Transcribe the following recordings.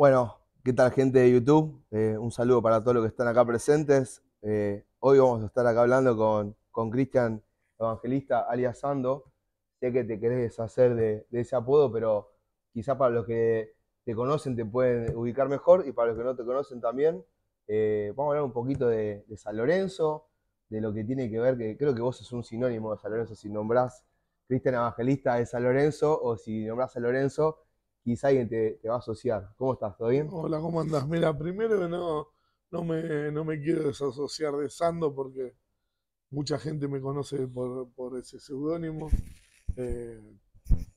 Bueno, ¿qué tal gente de YouTube? Eh, un saludo para todos los que están acá presentes. Eh, hoy vamos a estar acá hablando con Cristian Evangelista, alias Sando. Sé que te querés deshacer de, ese apodo, pero quizá para los que te conocen te pueden ubicar mejor y para los que no te conocen también. Eh, vamos a hablar un poquito de, San Lorenzo, de lo que tiene que ver, que creo que vos sos un sinónimo de San Lorenzo si nombrás Cristian Evangelista de San Lorenzo o si nombrás a Lorenzo quizá alguien te, va a asociar. ¿Cómo estás? ¿Todo bien? Hola, ¿cómo andás? Mira, primero no, no, me, no me quiero desasociar de Sando porque mucha gente me conoce por, ese seudónimo. Eh,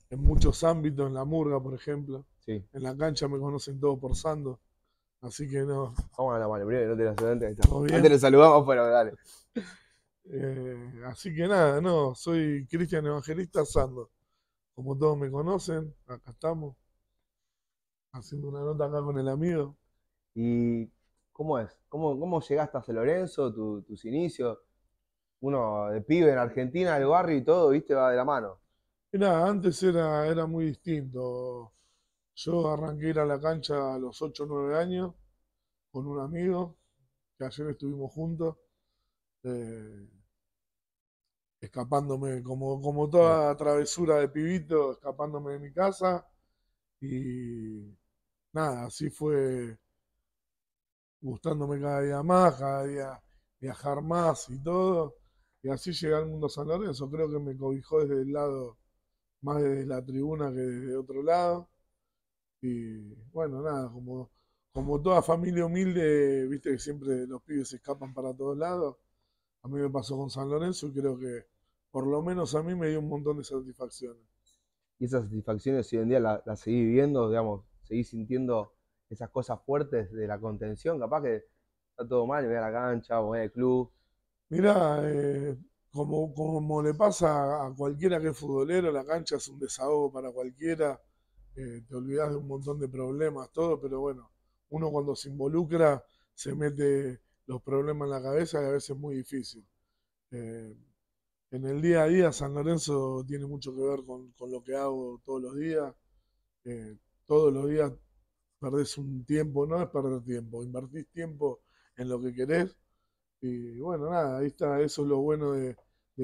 en muchos ámbitos, en la murga, por ejemplo. Sí. En la cancha me conocen todos por Sando. Así que no. Vamos a la mano, primero no te la Antes le saludamos, pero dale. Eh, así que nada, no, soy Cristian Evangelista Sando. Como todos me conocen, acá estamos haciendo una nota acá con el amigo. ¿Y cómo es? ¿Cómo, cómo llegaste a San Lorenzo, tus inicios? Uno de pibe en Argentina, el barrio y todo, viste, va de la mano. Nada, antes era, era muy distinto. Yo arranqué a la cancha a los 8 o 9 años con un amigo, que ayer estuvimos juntos. Eh, escapándome, como, como toda travesura de pibito, escapándome de mi casa y nada, así fue gustándome cada día más, cada día viajar más y todo. Y así llegué al mundo San Lorenzo. Creo que me cobijó desde el lado, más desde la tribuna que desde otro lado. Y bueno, nada, como, como toda familia humilde, viste que siempre los pibes se escapan para todos lados. A mí me pasó con San Lorenzo y creo que por lo menos a mí me dio un montón de satisfacciones. Y esas satisfacciones si hoy en día las la seguí viviendo, digamos, seguís sintiendo esas cosas fuertes de la contención, capaz que está todo mal, voy a la cancha, voy al club. mira eh, como, como le pasa a cualquiera que es futbolero, la cancha es un desahogo para cualquiera, eh, te olvidas de un montón de problemas, todo, pero bueno, uno cuando se involucra se mete los problemas en la cabeza y a veces es muy difícil. Eh, en el día a día San Lorenzo tiene mucho que ver con, lo que hago todos los días. Eh, todos los días perdés un tiempo, no es perder tiempo, invertís tiempo en lo que querés. Y bueno, nada, ahí está, eso es lo bueno de,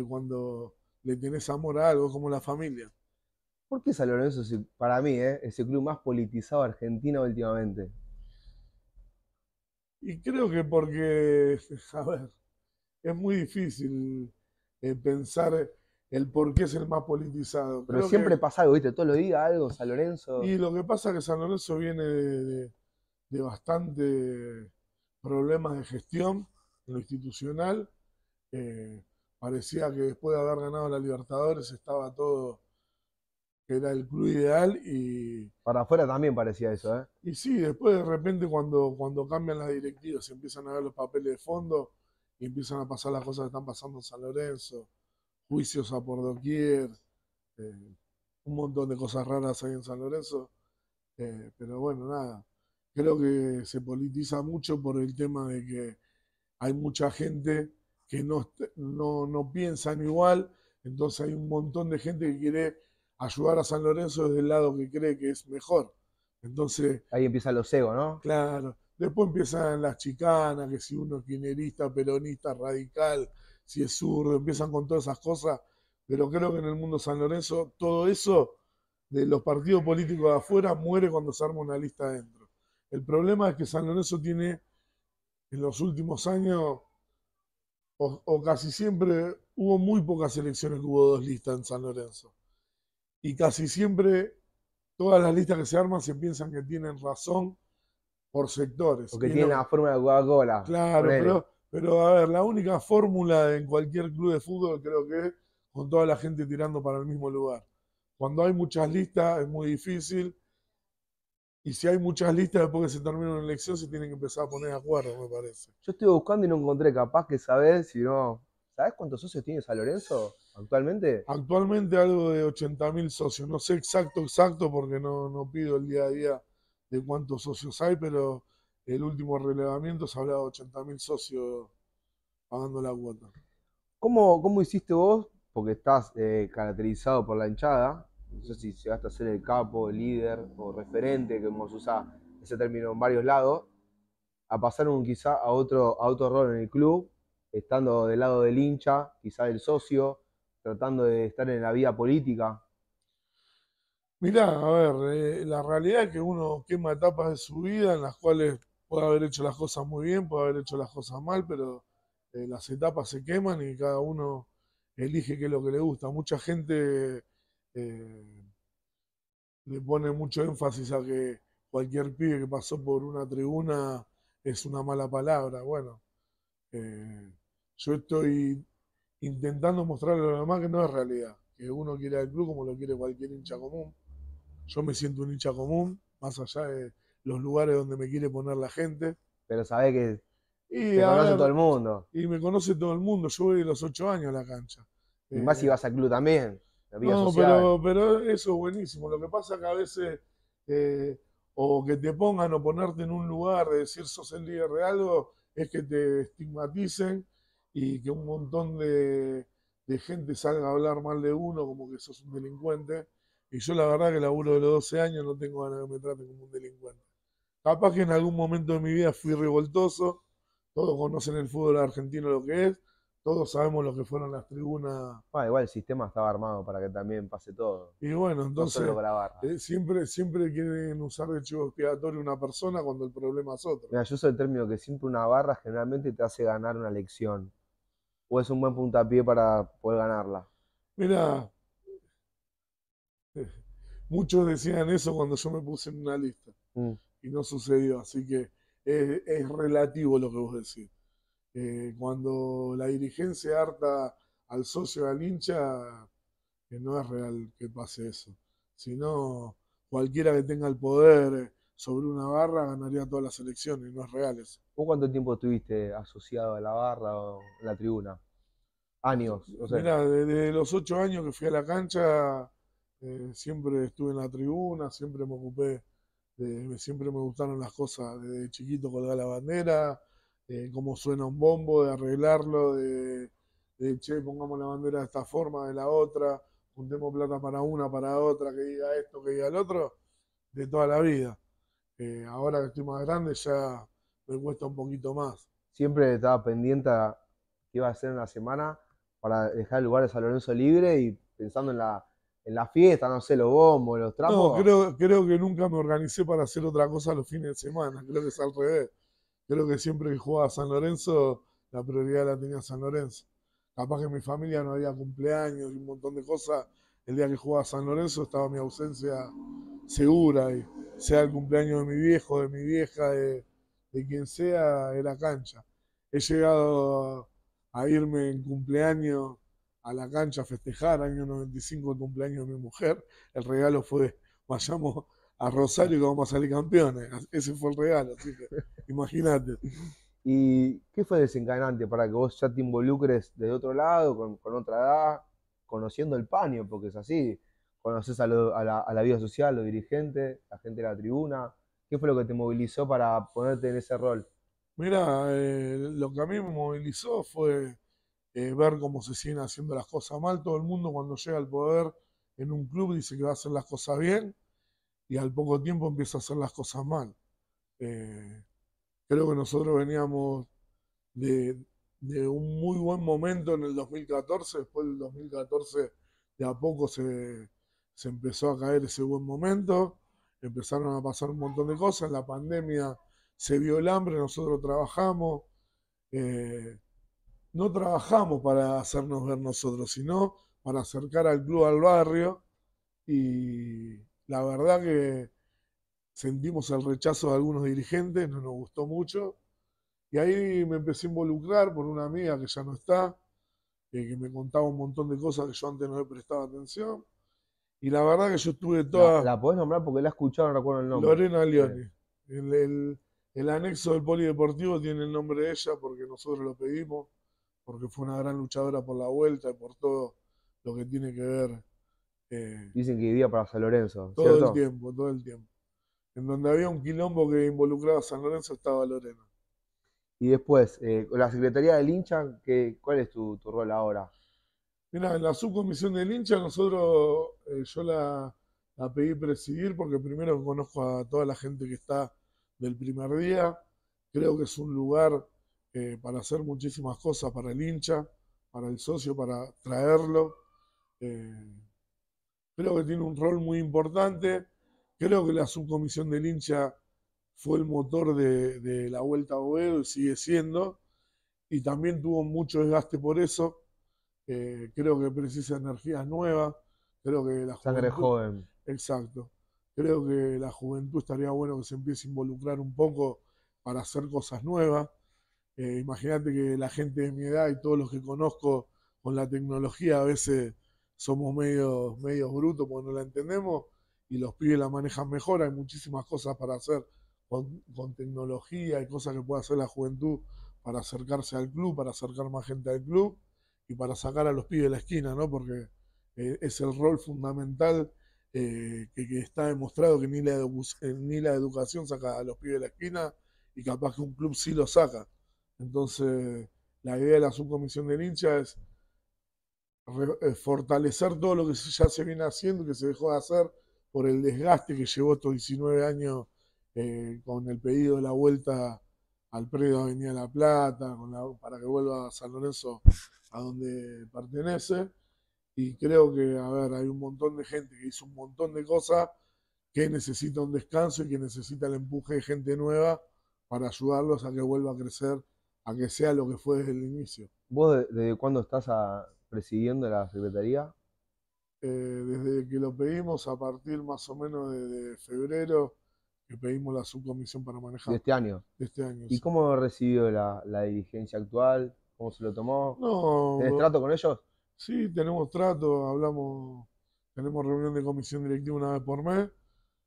cuando le tenés amor a algo, como la familia. ¿Por qué San Lorenzo, para mí, eh, es el club más politizado Argentina últimamente? Y creo que porque, a ver, es muy difícil eh, pensar el por qué es el más politizado. Pero siempre pasa algo, ¿viste? Todo lo diga algo, San Lorenzo. Y lo que pasa es que San Lorenzo viene de, bastante problemas de gestión en lo institucional. Eh, parecía que después de haber ganado la Libertadores estaba todo que era el club ideal y... Para afuera también parecía eso, ¿eh? Y sí, después de repente cuando, cuando cambian las directivas, y empiezan a ver los papeles de fondo y empiezan a pasar las cosas que están pasando en San Lorenzo, juicios a por doquier, eh, un montón de cosas raras hay en San Lorenzo. Eh, pero bueno, nada, creo que se politiza mucho por el tema de que hay mucha gente que no, no, no piensan igual, entonces hay un montón de gente que quiere ayudar a San Lorenzo desde el lado que cree que es mejor. Entonces. Ahí empiezan los egos, ¿no? Claro. Después empiezan las chicanas, que si uno es quinerista, peronista, radical, si es zurdo, empiezan con todas esas cosas, pero creo que en el mundo San Lorenzo todo eso de los partidos políticos de afuera muere cuando se arma una lista adentro. El problema es que San Lorenzo tiene en los últimos años, o, casi siempre, hubo muy pocas elecciones que hubo dos listas en San Lorenzo. Y casi siempre todas las listas que se arman se piensan que tienen razón por sectores. Porque tienen la forma de Coca-Cola. Claro, pero pero a ver, la única fórmula en cualquier club de fútbol creo que es con toda la gente tirando para el mismo lugar. Cuando hay muchas listas es muy difícil. Y si hay muchas listas después que se termina una elección, se tienen que empezar a poner de acuerdo, me parece. Yo estoy buscando y no encontré capaz que sabés, si no. ¿Sabés cuántos socios tiene San Lorenzo actualmente? Actualmente algo de 80.000 socios. No sé exacto, exacto, porque no pido el día a día de cuántos socios hay, pero el último relevamiento se hablaba de 80.000 socios pagando la cuota. ¿Cómo, ¿Cómo, hiciste vos? Porque estás eh, caracterizado por la hinchada. No sé si llegaste a ser el capo, el líder o referente, que hemos usado ese término en varios lados, a pasar un, quizá a otro, rol en el club, estando del lado del hincha, quizá del socio, tratando de estar en la vida política. Mirá, a ver, eh, la realidad es que uno quema etapas de su vida en las cuales puede haber hecho las cosas muy bien, puede haber hecho las cosas mal, pero eh, las etapas se queman y cada uno elige qué es lo que le gusta. Mucha gente eh, le pone mucho énfasis a que cualquier pibe que pasó por una tribuna es una mala palabra. Bueno, eh, yo estoy intentando mostrarle a los demás que no es realidad, que uno quiere al club como lo quiere cualquier hincha común. Yo me siento un hincha común, más allá de los lugares donde me quiere poner la gente. Pero sabe que y conoce todo el mundo. Y me conoce todo el mundo. Yo voy de los ocho años a la cancha. Y más si eh, vas al club también. No, pero, eso es buenísimo. Lo que pasa que a veces, eh, o que te pongan o ponerte en un lugar de decir sos el líder de algo, es que te estigmaticen y que un montón de, gente salga a hablar mal de uno como que sos un delincuente. Y yo la verdad que laburo de los doce años no tengo ganas de que me traten como un delincuente. Capaz que en algún momento de mi vida fui revoltoso, todos conocen el fútbol argentino lo que es, todos sabemos lo que fueron las tribunas. Ah, igual el sistema estaba armado para que también pase todo. Y bueno, entonces eh, siempre, siempre quieren usar de chivo expiatorio una persona cuando el problema es otro. Mira, yo uso el término que siempre una barra generalmente te hace ganar una elección. O es un buen puntapié para poder ganarla. Mira, eh, muchos decían eso cuando yo me puse en una lista. Mm y no sucedió. Así que es, relativo lo que vos decís. Eh, cuando la dirigencia harta al socio, al hincha, que no es real que pase eso. Si no, cualquiera que tenga el poder eh, sobre una barra ganaría todas las elecciones, no es real ¿Vos cuánto tiempo estuviste asociado a la barra o a la tribuna? Años. Mira, desde los ocho años que fui a la cancha, eh, siempre estuve en la tribuna, siempre me ocupé siempre me gustaron las cosas, de chiquito colgar la bandera, eh, cómo suena un bombo, de arreglarlo, de, che, pongamos la bandera de esta forma, de la otra, juntemos plata para una, para otra, que diga esto, que diga el otro, de toda la vida. Eh, ahora que estoy más grande ya me cuesta un poquito más. Siempre estaba pendiente qué iba a hacer en la semana para dejar el lugar de San Lorenzo libre y pensando en la en la fiesta, no sé, los bombos, los trapos. No, creo, creo que nunca me organicé para hacer otra cosa los fines de semana, creo que es al revés. Creo que siempre que jugaba a San Lorenzo, la prioridad la tenía San Lorenzo. Capaz que en mi familia no había cumpleaños y un montón de cosas. El día que jugaba a San Lorenzo estaba mi ausencia segura, sea el cumpleaños de mi viejo, de mi vieja, de, de quien sea, en la cancha. He llegado a irme en cumpleaños a la cancha a festejar, año 95, el cumpleaños de mi mujer. El regalo fue, vayamos a Rosario y vamos a salir campeones. Ese fue el regalo, así que imagínate. ¿Y qué fue desencadenante para que vos ya te involucres de otro lado, con, otra edad, conociendo el paño? Porque es así, conoces a, la, vida social, los dirigentes, la gente de la tribuna. ¿Qué fue lo que te movilizó para ponerte en ese rol? Mira, eh, lo que a mí me movilizó fue eh, ver cómo se siguen haciendo las cosas mal. Todo el mundo cuando llega al poder en un club dice que va a hacer las cosas bien y al poco tiempo empieza a hacer las cosas mal. Eh, creo que nosotros veníamos de, un muy buen momento en el 2014, después del 2014 de a poco se, empezó a caer ese buen momento, empezaron a pasar un montón de cosas, la pandemia se vio el hambre, nosotros trabajamos. Eh, no trabajamos para hacernos ver nosotros, sino para acercar al club al barrio y la verdad que sentimos el rechazo de algunos dirigentes, no nos gustó mucho y ahí me empecé a involucrar por una amiga que ya no está, eh, que me contaba un montón de cosas que yo antes no le prestaba atención y la verdad que yo estuve toda... La, podés nombrar porque la he escuchado, no recuerdo el nombre. Lorena Leone. el anexo del polideportivo tiene el nombre de ella porque nosotros lo pedimos porque fue una gran luchadora por la vuelta y por todo lo que tiene que ver. Eh, Dicen que vivía para San Lorenzo. Todo el tiempo, todo el tiempo. En donde había un quilombo que involucraba a San Lorenzo estaba Lorena. Y después, eh, con la Secretaría del Hincha, que, ¿cuál es tu, tu rol ahora? Mira, en la subcomisión del hincha nosotros, eh, yo la, la, pedí presidir porque primero conozco a toda la gente que está del primer día, creo que es un lugar eh, para hacer muchísimas cosas para el hincha, para el socio, para traerlo. Eh, creo que tiene un rol muy importante. Creo que la subcomisión del hincha fue el motor de, la vuelta a bover, y sigue siendo. Y también tuvo mucho desgaste por eso. Eh, creo que precisa energías nuevas. Creo que la joven. Exacto. Creo que la juventud estaría bueno que se empiece a involucrar un poco para hacer cosas nuevas. Eh, imagínate que la gente de mi edad y todos los que conozco con la tecnología a veces somos medios medio brutos porque no la entendemos y los pibes la manejan mejor. Hay muchísimas cosas para hacer con, tecnología, hay cosas que puede hacer la juventud para acercarse al club, para acercar más gente al club y para sacar a los pibes de la esquina, Porque eh, es el rol fundamental eh, que, está demostrado que ni la, ni la educación saca a los pibes de la esquina y capaz que un club sí lo saca. Entonces, la idea de la subcomisión de hincha es eh, fortalecer todo lo que ya se viene haciendo, que se dejó de hacer por el desgaste que llevó estos 19 años eh, con el pedido de la vuelta al predio Avenida La Plata, para que vuelva a San Lorenzo a donde pertenece. Y creo que, a ver, hay un montón de gente que hizo un montón de cosas que necesita un descanso y que necesita el empuje de gente nueva para ayudarlos a que vuelva a crecer a que sea lo que fue desde el inicio. ¿Vos desde cuándo estás presidiendo la Secretaría? Eh, desde que lo pedimos, a partir más o menos de, febrero, que pedimos la subcomisión para manejar. este año? este año. ¿Y cómo recibió la, la dirigencia actual? ¿Cómo se lo tomó? No, ¿Tenés trato con ellos? Sí, tenemos trato, hablamos, tenemos reunión de comisión directiva una vez por mes.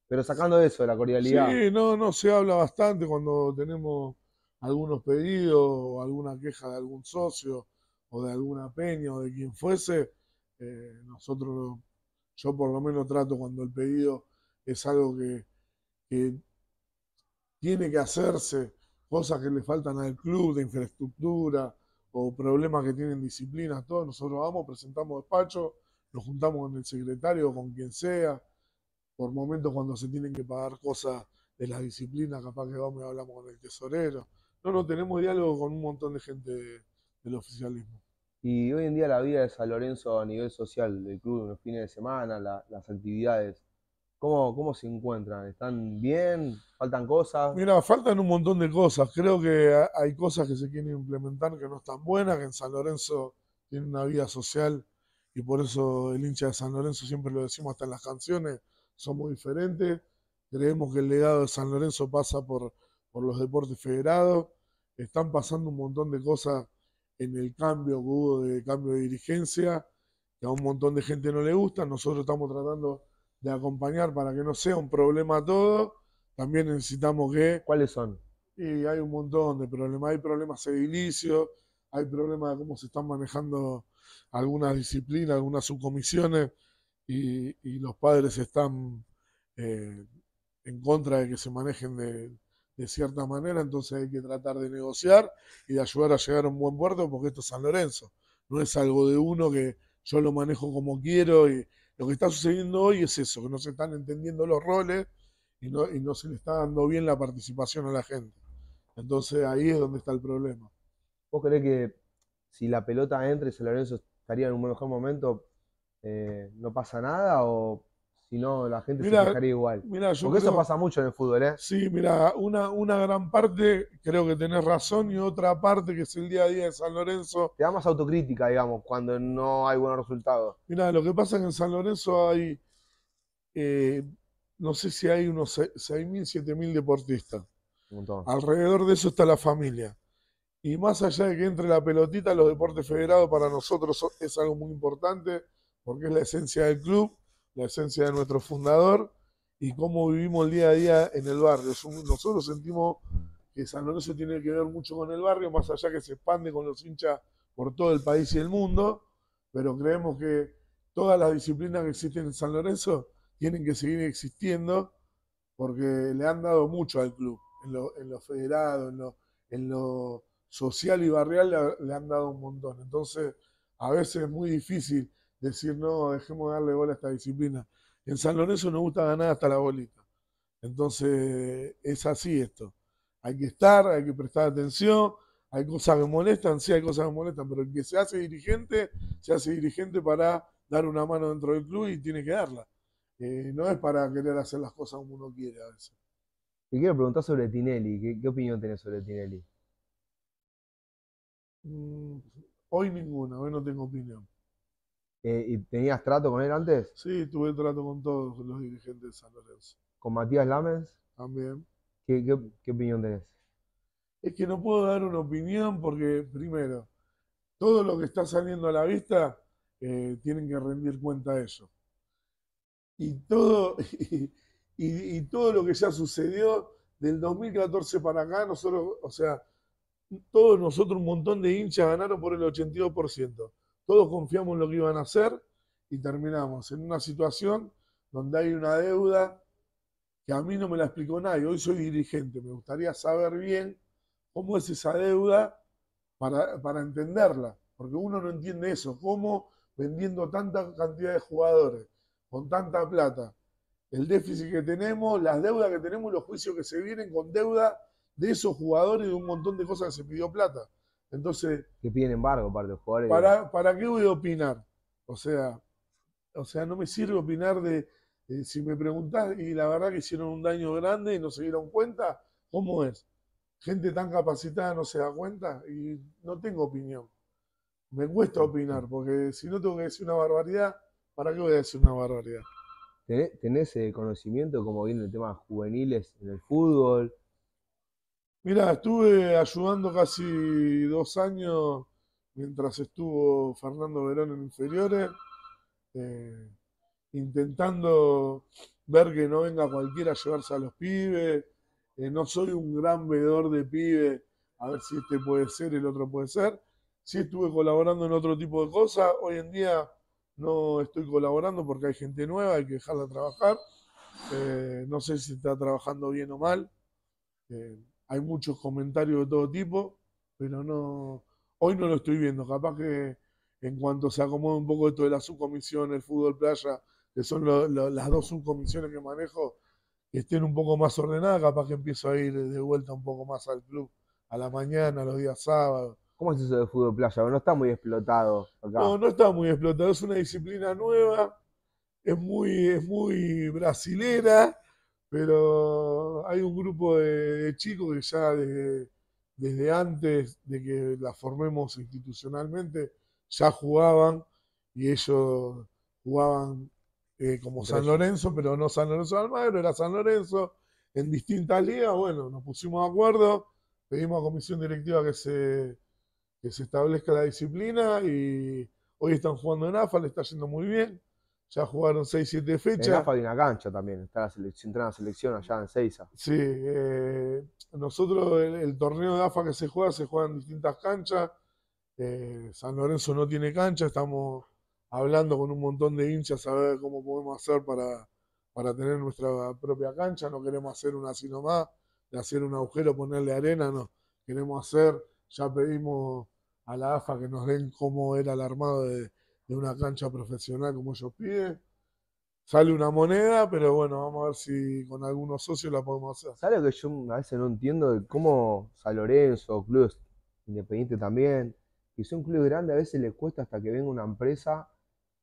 Pero sacando eso, de la cordialidad. Sí, no, no, se habla bastante cuando tenemos algunos pedidos o alguna queja de algún socio o de alguna peña o de quien fuese, eh, nosotros, yo por lo menos trato cuando el pedido es algo que, tiene que hacerse, cosas que le faltan al club de infraestructura o problemas que tienen disciplinas, todos nosotros vamos, presentamos despacho, nos juntamos con el secretario, o con quien sea, por momentos cuando se tienen que pagar cosas de las disciplinas, capaz que vamos y hablamos con el tesorero. No, no, tenemos diálogo con un montón de gente del oficialismo. Y hoy en día la vida de San Lorenzo a nivel social, del club, los fines de semana, las actividades, ¿cómo, ¿cómo se encuentran? ¿Están bien? ¿Faltan cosas? Mira, faltan un montón de cosas. Creo que hay cosas que se quieren implementar que no están buenas, que en San Lorenzo tiene una vida social y por eso el hincha de San Lorenzo, siempre lo decimos hasta en las canciones, somos diferentes. Creemos que el legado de San Lorenzo pasa por por los deportes federados. Están pasando un montón de cosas en el cambio que hubo de cambio de dirigencia, que a un montón de gente no le gusta. Nosotros estamos tratando de acompañar para que no sea un problema todo. También necesitamos que... ¿Cuáles son? Y hay un montón de problemas. Hay problemas inicio hay problemas de cómo se están manejando algunas disciplinas, algunas subcomisiones, y, los padres están eh, en contra de que se manejen de, de cierta manera, entonces hay que tratar de negociar y de ayudar a llegar a un buen puerto, porque esto es San Lorenzo, no es algo de uno que yo lo manejo como quiero y lo que está sucediendo hoy es eso, que no se están entendiendo los roles y no, se le está dando bien la participación a la gente. Entonces ahí es donde está el problema. ¿Vos crees que si la pelota entra y San Lorenzo estaría en un mejor momento, eh, no pasa nada o si no la gente se quejaría igual. Porque eso pasa mucho en el fútbol, ¿eh? Sí, mira, una, una gran parte, creo que tenés razón, y otra parte que es el día a día de San Lorenzo. Te da más autocrítica, digamos, cuando no hay buenos resultados. Mira, lo que pasa es que en San Lorenzo hay, eh, no sé si hay unos 6.000, 7.000 deportistas. Un montón. Alrededor de eso está la familia. Y más allá de que entre la pelotita, los deportes federados para nosotros es algo muy importante porque es la esencia del club la esencia de nuestro fundador y cómo vivimos el día a día en el barrio. Nosotros sentimos que San Lorenzo tiene que ver mucho con el barrio, más allá que se expande con los hinchas por todo el país y el mundo, pero creemos que todas las disciplinas que existen en San Lorenzo tienen que seguir existiendo porque le han dado mucho al club, en lo, federado, en lo, social y barrial le han dado un montón. Entonces, a veces es muy difícil decir, no, dejemos de darle bola a esta disciplina. En San Lorenzo no gusta ganar hasta la bolita. Entonces, es así esto. Hay que estar, hay que prestar atención. Hay cosas que molestan, sí, hay cosas que molestan, pero el que se hace dirigente, se hace dirigente para dar una mano dentro del club y tiene que darla. Eh, no es para querer hacer las cosas como uno quiere a veces. Te quiero preguntar sobre Tinelli. ¿Qué, opinión tenés sobre Tinelli? Mm, hoy ninguna, hoy no tengo opinión. Eh, ¿Y tenías trato con él antes? Sí, tuve trato con todos los dirigentes de San Lorenzo. ¿Con Matías Lames? También. ¿Qué, opinión tenés? Es que no puedo dar una opinión porque, primero, todo lo que está saliendo a la vista eh, tienen que rendir cuenta de eso. Y todo, y, todo lo que ya sucedió del 2014 para acá, nosotros, o sea, todos nosotros, un montón de hinchas ganaron por el 82%. Todos confiamos en lo que iban a hacer y terminamos en una situación donde hay una deuda que a mí no me la explicó nadie. Hoy soy dirigente, me gustaría saber bien cómo es esa deuda para, entenderla, porque uno no entiende eso, cómo vendiendo tanta cantidad de jugadores, con tanta plata, el déficit que tenemos, las deudas que tenemos, los juicios que se vienen con deuda de esos jugadores y de un montón de cosas que se pidió plata. Entonces. Que piden embargo, jugadores. ¿para, ¿Para qué voy a opinar? O sea, o sea, no me sirve opinar de. si me preguntás, y la verdad que hicieron un daño grande y no se dieron cuenta, ¿cómo es? Gente tan capacitada no se da cuenta y no tengo opinión. Me cuesta opinar, porque si no tengo que decir una barbaridad, ¿para qué voy a decir una barbaridad? ¿Tenés, ese conocimiento como viene el tema juveniles en el fútbol? Mira, estuve ayudando casi dos años mientras estuvo Fernando Verón en inferiores, eh, intentando ver que no venga cualquiera a llevarse a los pibes. Eh, no soy un gran veedor de pibes, a ver si este puede ser, el otro puede ser. Sí estuve colaborando en otro tipo de cosas. Hoy en día no estoy colaborando porque hay gente nueva, hay que dejarla trabajar. Eh, no sé si está trabajando bien o mal hay muchos comentarios de todo tipo, pero no, hoy no lo estoy viendo. Capaz que en cuanto se acomode un poco esto de la subcomisión, el fútbol playa, que son las dos subcomisiones que manejo, estén un poco más ordenadas, capaz que empiezo a ir de vuelta un poco más al club, a la mañana, a los días sábados. ¿Cómo es eso de fútbol playa? No está muy explotado No, no está muy explotado, es una disciplina nueva, es muy, es muy brasilera pero hay un grupo de, chicos que ya desde, antes de que la formemos institucionalmente, ya jugaban y ellos jugaban eh, como San Lorenzo, pero no San Lorenzo de Almagro, era San Lorenzo en distintas ligas. Bueno, nos pusimos de acuerdo, pedimos a comisión directiva que se, que se establezca la disciplina y hoy están jugando en AFA, le está yendo muy bien. Ya jugaron 6-7 fechas. la AFA hay una cancha también, está la selección, entra selección allá en Seiza. Sí, eh, nosotros el, torneo de AFA que se juega, se juega en distintas canchas. Eh, San Lorenzo no tiene cancha, estamos hablando con un montón de hinchas a ver cómo podemos hacer para, para tener nuestra propia cancha. No queremos hacer una así nomás, de hacer un agujero, ponerle arena, no. Queremos hacer, ya pedimos a la AFA que nos den cómo era el armado de de una cancha profesional como ellos piden. Sale una moneda, pero bueno, vamos a ver si con algunos socios la podemos hacer. ¿Sabes lo que yo a veces no entiendo cómo San Lorenzo, clubes independientes también, que son clubes grandes, a veces les cuesta hasta que venga una empresa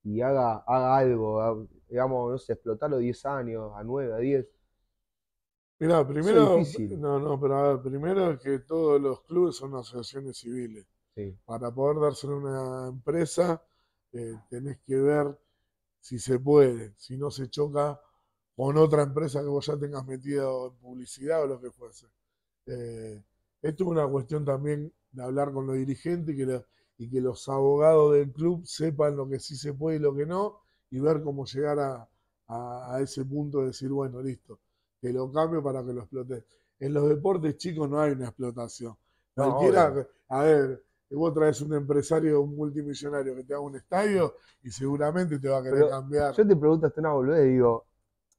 y haga, haga algo, ah, digamos, no sé, explotarlo 10 años, a 9, a 10. Mirá, primero, no, no, pero a ver, primero es que todos los clubes son asociaciones civiles. Para poder dárselo a una empresa, eh, tenés que ver si se puede, si no se choca con otra empresa que vos ya tengas metido en publicidad o lo que fuese. Eh, esto es una cuestión también de hablar con los dirigentes y que, y que los abogados del club sepan lo que sí se puede y lo que no, y ver cómo llegar a, ese punto de decir, bueno, listo, que lo cambio para que lo explote. En los deportes chicos no hay una explotación. Cualquiera, a ver, que vos traes un empresario, un multimillonario que te haga un estadio y seguramente te va a querer cambiar. Yo te pregunto hasta una y digo,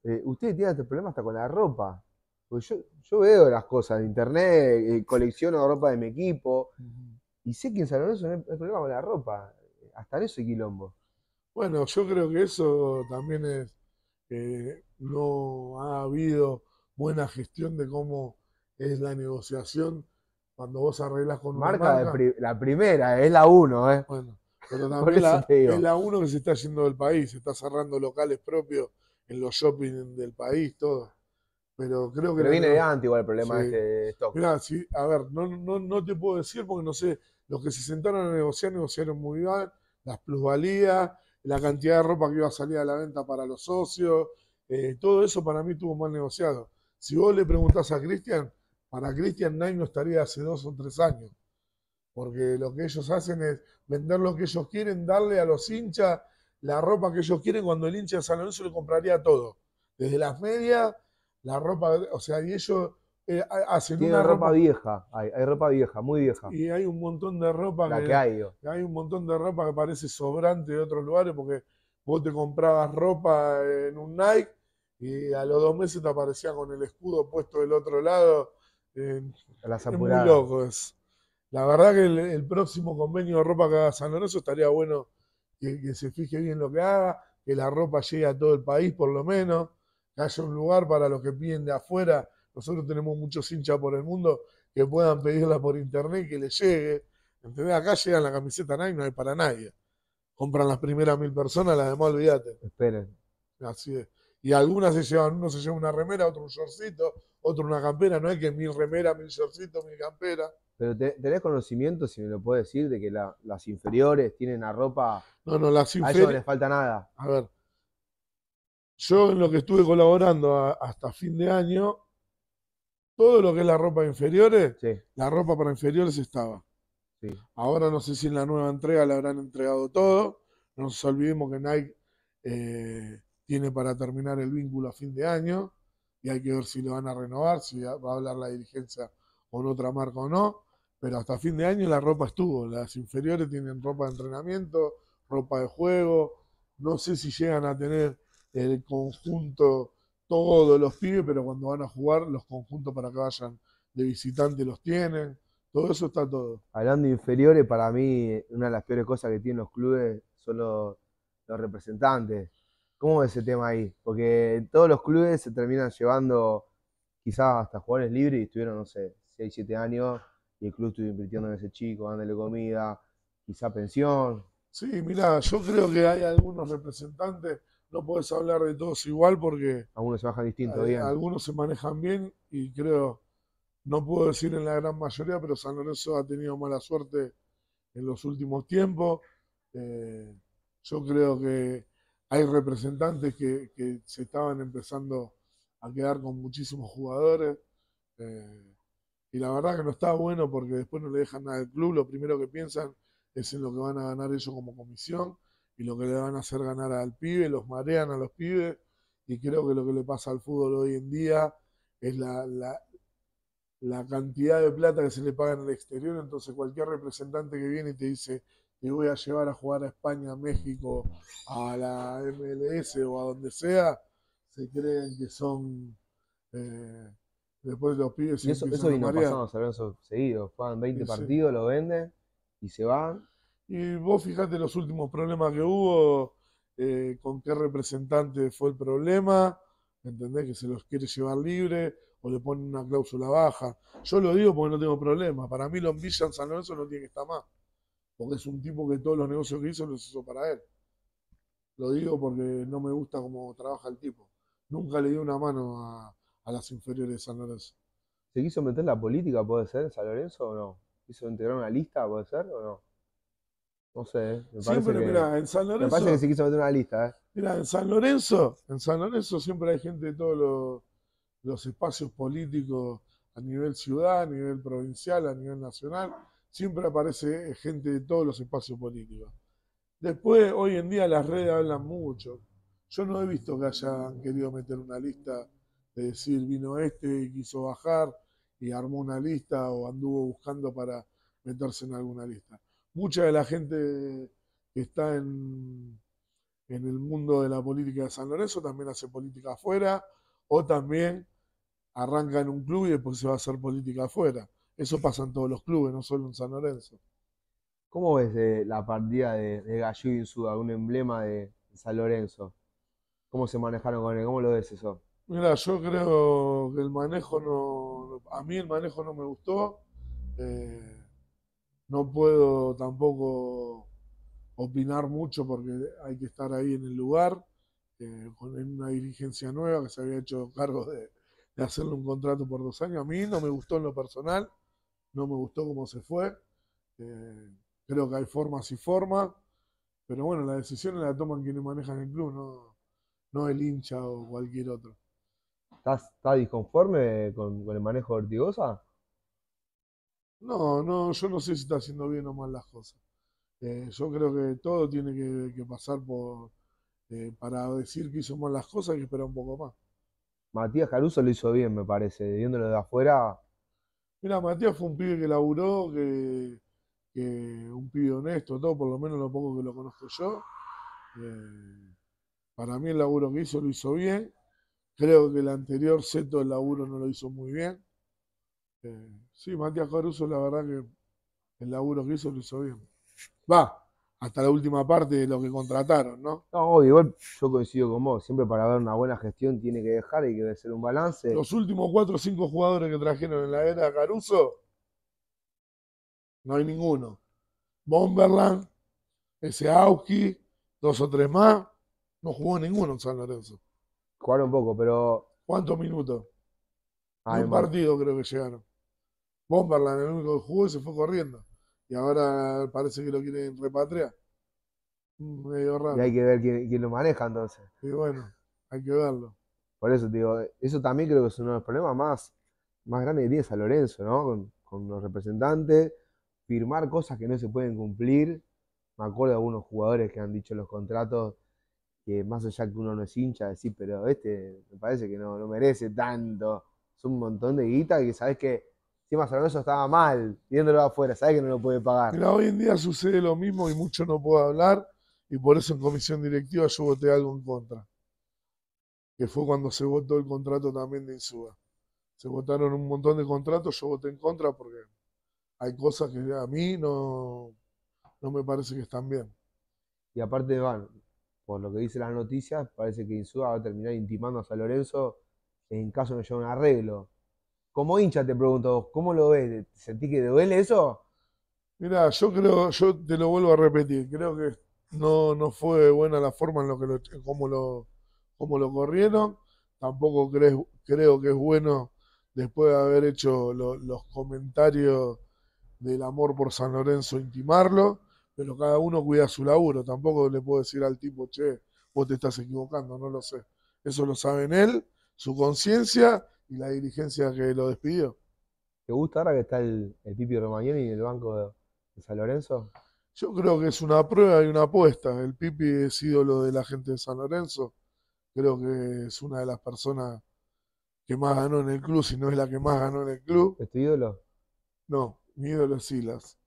eh, ustedes tienen este problema hasta con la ropa. Porque yo, veo las cosas en internet, eh, colecciono ropa de mi equipo y sé que en San Lorenzo no hay problema con la ropa. Hasta en eso hay quilombo. Bueno, yo creo que eso también es que eh, no ha habido buena gestión de cómo es la negociación cuando vos arreglas con marca una la primera, eh, es la 1, ¿eh? Bueno, pero también la, es la 1 que se está yendo del país, se está cerrando locales propios en los shopping del país, todo. Pero creo que. Pero viene de antes igual el problema sí. Este de stock. a ver, no, te puedo decir porque no sé. Los que se sentaron a negociar, negociaron muy mal. Las plusvalías, la cantidad de ropa que iba a salir a la venta para los socios. Eh, todo eso para mí estuvo mal negociado. Si vos le preguntás a Cristian, para Christian Nine no estaría hace dos o tres años. Porque lo que ellos hacen es vender lo que ellos quieren, darle a los hinchas la ropa que ellos quieren cuando el hincha de San Lorenzo le compraría todo. Desde las medias, la ropa, o sea, y ellos eh, hacen una ropa, vieja, hay, ropa vieja, muy vieja. Y hay un montón de ropa que, hay, hay un montón de ropa que parece sobrante de otros lugares porque vos te comprabas ropa en un Nike y a los dos meses te aparecía con el escudo puesto del otro lado eh, muy loco La verdad que el, próximo convenio de ropa que haga San Lorenzo estaría bueno que, se fije bien lo que haga, que la ropa llegue a todo el país por lo menos, que haya un lugar para los que piden de afuera. Nosotros tenemos muchos hinchas por el mundo que puedan pedirla por internet, que les llegue. ¿Entendés? Acá llegan la camiseta Nike, no hay para nadie. Compran las primeras mil personas, las demás olvídate. Esperen. Así es y algunas se llevan, uno se lleva una remera, otro un shortcito, otro una campera, no es que mil remera, mil shortcito, mil campera. Pero tenés conocimiento, si me lo puedes decir, de que las inferiores tienen la ropa. No, no, las inferiores. A no les falta nada. A ver. Yo en lo que estuve colaborando hasta fin de año, todo lo que es la ropa de inferiores, la ropa para inferiores estaba. Ahora no sé si en la nueva entrega la habrán entregado todo. No nos olvidemos que Nike eh, tiene para terminar el vínculo a fin de año y hay que ver si lo van a renovar, si va a hablar la dirigencia con otra marca o no, pero hasta fin de año la ropa estuvo, las inferiores tienen ropa de entrenamiento, ropa de juego, no sé si llegan a tener el conjunto todos los pibes, pero cuando van a jugar los conjuntos para que vayan de visitante los tienen, todo eso está todo. Hablando de inferiores, para mí una de las peores cosas que tienen los clubes son los representantes ¿Cómo ves ese tema ahí? Porque todos los clubes se terminan llevando quizás hasta jugadores libres y estuvieron, no sé, 6, 7 años y el club estuvo invirtiendo en ese chico, dándole comida, quizá pensión. Sí, mira, yo creo que hay algunos representantes, no puedes hablar de todos igual porque... Algunos se bajan distintos, eh, bien. Algunos se manejan bien y creo, no puedo decir en la gran mayoría, pero San Lorenzo ha tenido mala suerte en los últimos tiempos. Eh, yo creo que hay representantes que, se estaban empezando a quedar con muchísimos jugadores. Eh, y la verdad que no está bueno porque después no le dejan nada al club. Lo primero que piensan es en lo que van a ganar ellos como comisión y lo que le van a hacer ganar al pibe. Los marean a los pibes. Y creo que lo que le pasa al fútbol hoy en día es la, la cantidad de plata que se le paga en el exterior. Entonces, cualquier representante que viene y te dice y voy a llevar a jugar a España, a México, a la MLS o a donde sea, se creen que son. Después eh, después los pibes. Y eso, eso vino a pasando San Juegan 20 partidos, lo venden y se van. Y vos fijate los últimos problemas que hubo, eh, con qué representante fue el problema, ¿entendés? Que se los quiere llevar libre o le ponen una cláusula baja. Yo lo digo porque no tengo problema. Para mí, los villas San Lorenzo no tiene que estar más porque es un tipo que todos los negocios que hizo los hizo para él. Lo digo porque no me gusta cómo trabaja el tipo. Nunca le dio una mano a, las inferiores de San Lorenzo. ¿Se quiso meter en la política, puede ser, en San Lorenzo o no? ¿Quiso integrar una lista, puede ser, o no? No sé, eh, me en San Lorenzo, me parece que se quiso meter una lista. ¿eh? Mira, en San Lorenzo, en San Lorenzo siempre hay gente de todos los, los espacios políticos a nivel ciudad, a nivel provincial, a nivel nacional siempre aparece gente de todos los espacios políticos. Después, hoy en día las redes hablan mucho. Yo no he visto que hayan querido meter una lista de decir vino este y quiso bajar y armó una lista o anduvo buscando para meterse en alguna lista. Mucha de la gente que está en, en el mundo de la política de San Lorenzo también hace política afuera o también arranca en un club y después se va a hacer política afuera. Eso pasa en todos los clubes, no solo en San Lorenzo. ¿Cómo ves eh, la partida de, de y un emblema de, San Lorenzo? ¿Cómo se manejaron con él? ¿Cómo lo ves eso? Mira, yo creo que el manejo no. A mí el manejo no me gustó. Eh, no puedo tampoco opinar mucho porque hay que estar ahí en el lugar, eh, con una dirigencia nueva que se había hecho cargo de, de hacerle un contrato por dos años. A mí no me gustó en lo personal no me gustó cómo se fue. Eh, creo que hay formas y formas, pero bueno, la decisión la toman quienes manejan el club, no, el hincha o cualquier otro. ¿Estás, disconforme con, con, el manejo de Ortigosa? No, no, yo no sé si está haciendo bien o mal las cosas. Eh, yo creo que todo tiene que, pasar por eh, para decir que hizo mal las cosas hay que esperar un poco más. Matías Caruso lo hizo bien, me parece. Viéndolo de afuera, Mira, Matías fue un pibe que laburó, que, un pibe honesto, todo, por lo menos lo poco que lo conozco yo. Eh, para mí el laburo que hizo lo hizo bien. Creo que el anterior seto el laburo no lo hizo muy bien. Eh, sí, Matías Caruso, la verdad que el laburo que hizo lo hizo bien. Va, hasta la última parte de lo que contrataron, ¿no? No, igual yo coincido con vos. Siempre para ver una buena gestión tiene que dejar y que debe ser un balance. Los últimos cuatro o cinco jugadores que trajeron en la era Caruso, no hay ninguno. Bomberland, ese Auski, dos o tres más, no jugó ninguno en San Lorenzo. Jugaron poco, pero. ¿Cuántos minutos? Ah, un partido creo que llegaron. Bomberland, el único que jugó, se fue corriendo y ahora parece que lo quieren repatriar. Mm. Medio raro. Y hay que ver quién, lo maneja entonces. Y bueno, hay que verlo. Por eso, digo, eso también creo que es uno de los problemas más, más grandes que tiene San Lorenzo, ¿no? Con, los representantes, firmar cosas que no se pueden cumplir. Me acuerdo de algunos jugadores que han dicho los contratos que más allá que uno no es hincha, decir, pero este me parece que no, merece tanto. Es un montón de guita que sabes qué? Encima San Lorenzo estaba mal, viéndolo afuera, sabe que no lo puede pagar. Mira, hoy en día sucede lo mismo y mucho no puedo hablar, y por eso en comisión directiva yo voté algo en contra. Que fue cuando se votó el contrato también de Insúa. Se votaron un montón de contratos, yo voté en contra porque hay cosas que a mí no, no me parece que están bien. Y aparte, van, por lo que dice las noticias, parece que Insúa va a terminar intimando a San Lorenzo en caso de no haya un arreglo como hincha te pregunto, ¿cómo lo ves? ¿Sentí que duele eso? Mira, yo creo, yo te lo vuelvo a repetir, creo que no, no fue buena la forma en lo que lo, cómo lo, cómo lo corrieron, tampoco creo que es bueno después de haber hecho los comentarios del amor por San Lorenzo intimarlo, pero cada uno cuida su laburo, tampoco le puedo decir al tipo, che, vos te estás equivocando, no lo sé. Eso lo sabe en él, su conciencia y la dirigencia que lo despidió. ¿Te gusta ahora que está el, el Pipi Romagnoli en el banco de, de, San Lorenzo? Yo creo que es una prueba y una apuesta. El Pipi es ídolo de la gente de San Lorenzo. Creo que es una de las personas que más ganó en el club, si no es la que más ganó en el club. ¿Es tu ídolo? No, mi ídolo es Silas.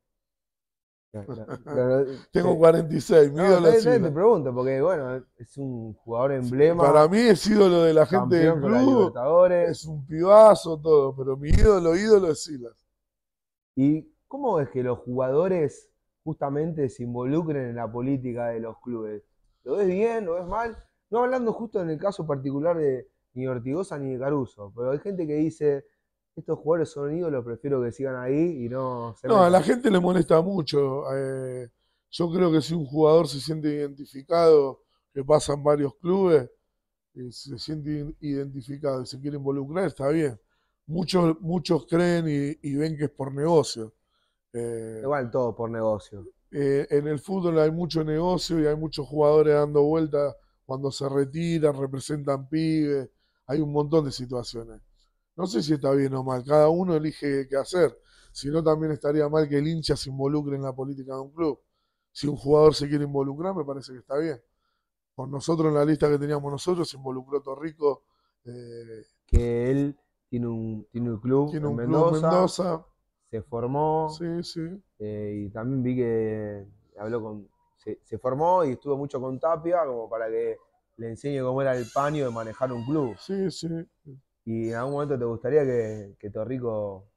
Eh, Tengo 46. Tengo 46, no, no, te pregunto, porque bueno, es un jugador emblema. Para mí es ídolo de la gente del club. Es un pibazo, todo, pero mi ídolo, ídolo es Silas. ¿Y cómo es que los jugadores justamente se involucren en la política de los clubes? ¿Lo ves bien? ¿Lo ves mal? No hablando justo en el caso particular de ni Ortigosa ni de Caruso, pero hay gente que dice, estos jugadores son ídolos, prefiero que sigan ahí y no... Se no, a la gente le molesta mucho. Eh, yo creo que si un jugador se siente identificado, que pasan varios clubes, eh, se siente identificado y se quiere involucrar, está bien. Muchos, muchos creen y, ven que es por negocio. Eh, Igual todo por negocio. en el fútbol hay mucho negocio y hay muchos jugadores dando vueltas cuando se retiran, representan pibes, hay un montón de situaciones no sé si está bien o mal, cada uno elige qué hacer. Si no, también estaría mal que el hincha se involucre en la política de un club. Si un jugador se quiere involucrar, me parece que está bien. por nosotros, en la lista que teníamos nosotros, se involucró Torrico. Eh, que él tiene un, tiene un club en Mendoza, Se formó. Sí, sí. Eh, y también vi que habló con. Se, se formó y estuvo mucho con Tapia, como para que le enseñe cómo era el paño de manejar un club. Sí, sí. ¿Y en algún momento te gustaría que, que Torrico.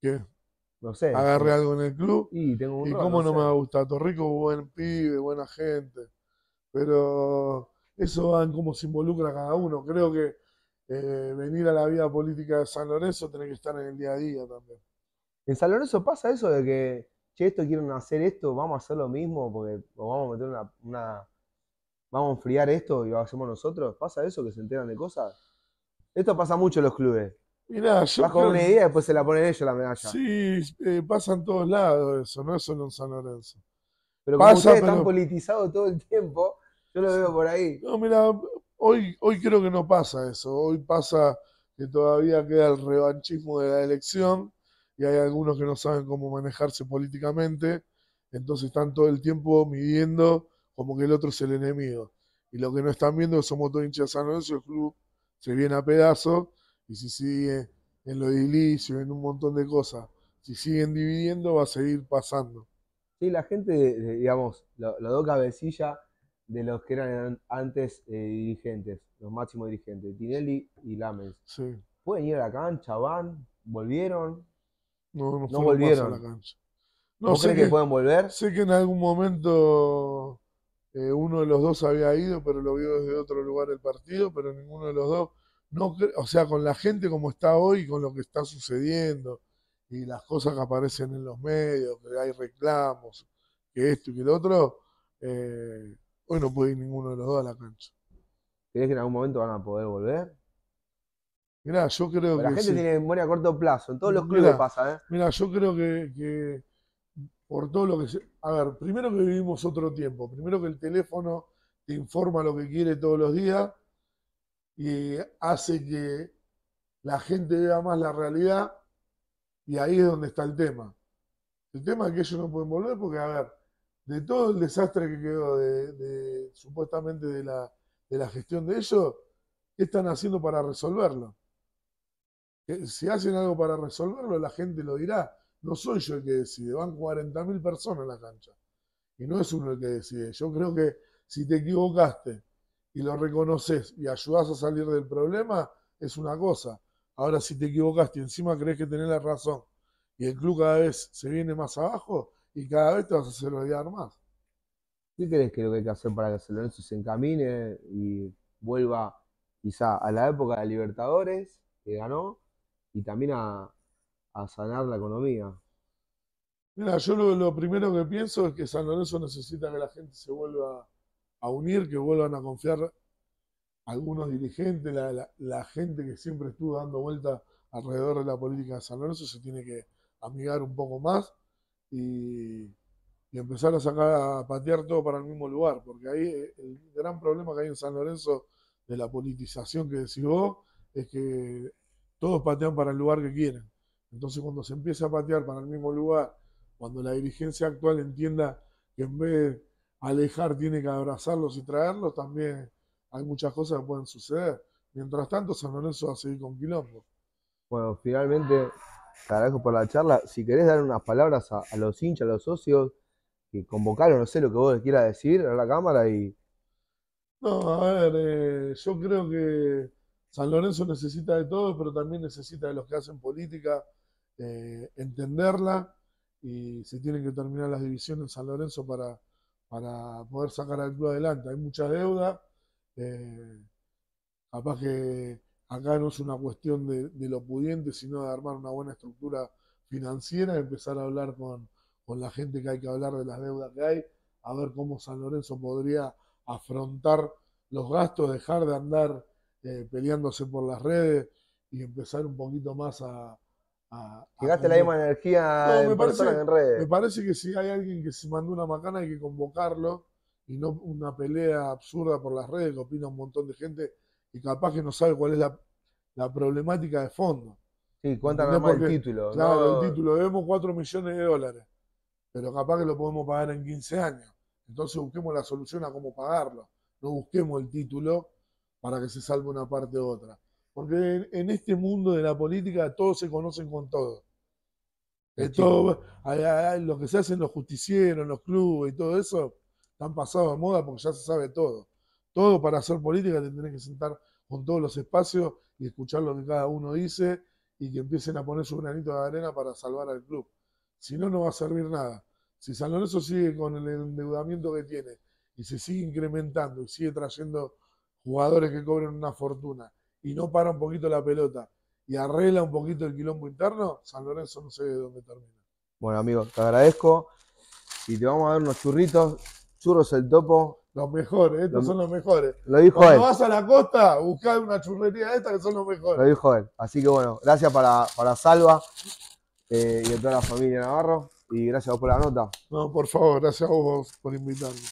¿Qué? No sé. Agarre algo en el club. Y tengo un ¿Y cómo no, me va a gustar? Torrico, buen pibe, buena gente. Pero eso va en cómo se involucra cada uno. Creo que eh, venir a la vida política de San Lorenzo tiene que estar en el día a día también. ¿En San Lorenzo pasa eso de que, che, esto quieren hacer esto, vamos a hacer lo mismo, porque o vamos a meter una vamos a enfriar esto y lo hacemos nosotros? ¿Pasa eso que se enteran de cosas? Esto pasa mucho en los clubes. Mirá, yo. con una idea después se la ponen ellos la medalla. Sí, eh, pasa en todos lados eso, no es solo en San Lorenzo. Pero pasa, ustedes están politizados todo el tiempo, yo lo veo por ahí. No, mira, hoy, hoy creo que no pasa eso. Hoy pasa que todavía queda el revanchismo de la elección y hay algunos que no saben cómo manejarse políticamente. Entonces están todo el tiempo midiendo como que el otro es el enemigo. Y lo que no están viendo es somos todos hinchas de San Lorenzo, el club se viene a pedazos y si sigue en lo edilicio, en un montón de cosas, si siguen dividiendo va a seguir pasando. Sí, la gente, eh, digamos, la, dos cabecillas de los que eran antes eh, dirigentes, los máximos dirigentes, Tinelli y Lames. Sí. ¿Pueden ir a la cancha? ¿Van? ¿Volvieron? No, no, no volvieron. a la cancha. No, sé que, que pueden volver? Sé que en algún momento eh, uno de los dos había ido, pero lo vio desde otro lugar el partido, pero ninguno de los dos, no o sea, con la gente como está hoy, con lo que está sucediendo y las cosas que aparecen en los medios, que hay reclamos, que esto y que el otro, eh, hoy no puede ir ninguno de los dos a la cancha. ¿Crees que en algún momento van a poder volver? Mira, yo creo pero que. La gente tiene memoria a corto plazo, en todos los clubes pasa, ¿eh? Mira, yo creo que, que por todo lo que... A ver, primero que vivimos otro tiempo, primero que el teléfono te informa lo que quiere todos los días y hace que la gente vea más la realidad y ahí es donde está el tema. El tema es que ellos no pueden volver porque, a ver, de todo el desastre que quedó de, supuestamente de la, de la gestión de ellos, ¿qué están haciendo para resolverlo? Eh, si hacen algo para resolverlo, la gente lo dirá no soy yo el que decide, van 40.000 personas en la cancha. Y no es uno el que decide. Yo creo que si te equivocaste y lo reconoces y ayudas a salir del problema, es una cosa. Ahora, si te equivocaste y encima crees que tenés la razón y el club cada vez se viene más abajo y cada vez te vas a hacer más. ¿Qué crees que lo que hay que hacer para que San Lorenzo se encamine y vuelva quizá a la época de Libertadores que ganó y también a, a sanar la economía? Mira, yo lo, primero que pienso es que San Lorenzo necesita que la gente se vuelva a unir, que vuelvan a confiar algunos dirigentes, la, gente que siempre estuvo dando vuelta alrededor de la política de San Lorenzo se tiene que amigar un poco más y, y, empezar a sacar a patear todo para el mismo lugar, porque ahí eh, el gran problema que hay en San Lorenzo de la politización que decís vos es que todos patean para el lugar que quieren. Entonces cuando se empieza a patear para el mismo lugar, cuando la dirigencia actual entienda que en vez de alejar tiene que abrazarlos y traerlos, también hay muchas cosas que pueden suceder. Mientras tanto, San Lorenzo va a seguir con quilombo. Bueno, finalmente, carajo. por la charla. Si querés dar unas palabras a, los hinchas, a los socios que convocaron, no sé lo que vos quieras decir a la cámara y. No, a ver, eh, yo creo que San Lorenzo necesita de todos, pero también necesita de los que hacen política, eh, entenderla y se tienen que terminar las divisiones en San Lorenzo para, para poder sacar al club adelante. Hay mucha deuda, eh, capaz que acá no es una cuestión de, lo pudiente, sino de armar una buena estructura financiera, empezar a hablar con, la gente que hay que hablar de las deudas que hay, a ver cómo San Lorenzo podría afrontar los gastos, dejar de andar eh, peleándose por las redes y empezar un poquito más a, a, Llegaste la misma energía en me redes. Me parece que si hay alguien que se mandó una macana hay que convocarlo y no una pelea absurda por las redes que opina un montón de gente y capaz que no sabe cuál es la, problemática de fondo. Sí, cuéntanos el título. Claro, el título. Debemos 4 millones de dólares, pero capaz que lo podemos pagar en 15 años. Entonces busquemos la solución a cómo pagarlo. No busquemos el título para que se salve una parte u otra porque en, este mundo de la política todos se conocen con todo. Eh, todo lo que se hacen los justicieros, los clubes y todo eso, están pasado de moda porque ya se sabe todo. Todo para hacer política te que sentar con todos los espacios y escuchar lo que cada uno dice y que empiecen a poner su granito de arena para salvar al club. Si no, no va a servir nada. Si San Lorenzo sigue con el endeudamiento que tiene y se sigue incrementando y sigue trayendo jugadores que cobran una fortuna y no para un poquito la pelota y arregla un poquito el quilombo interno, San Lorenzo no sé de dónde termina. Bueno, amigo, te agradezco y te vamos a dar unos churritos, churros el topo. Los mejores, estos son los mejores. Lo dijo Cuando vas a la costa, buscar una churrería de estas que son los mejores. Lo dijo él. Así que bueno, gracias para, Salva eh, y a toda la familia Navarro. Y gracias a vos por la nota. No, por favor, gracias a vos por invitarme.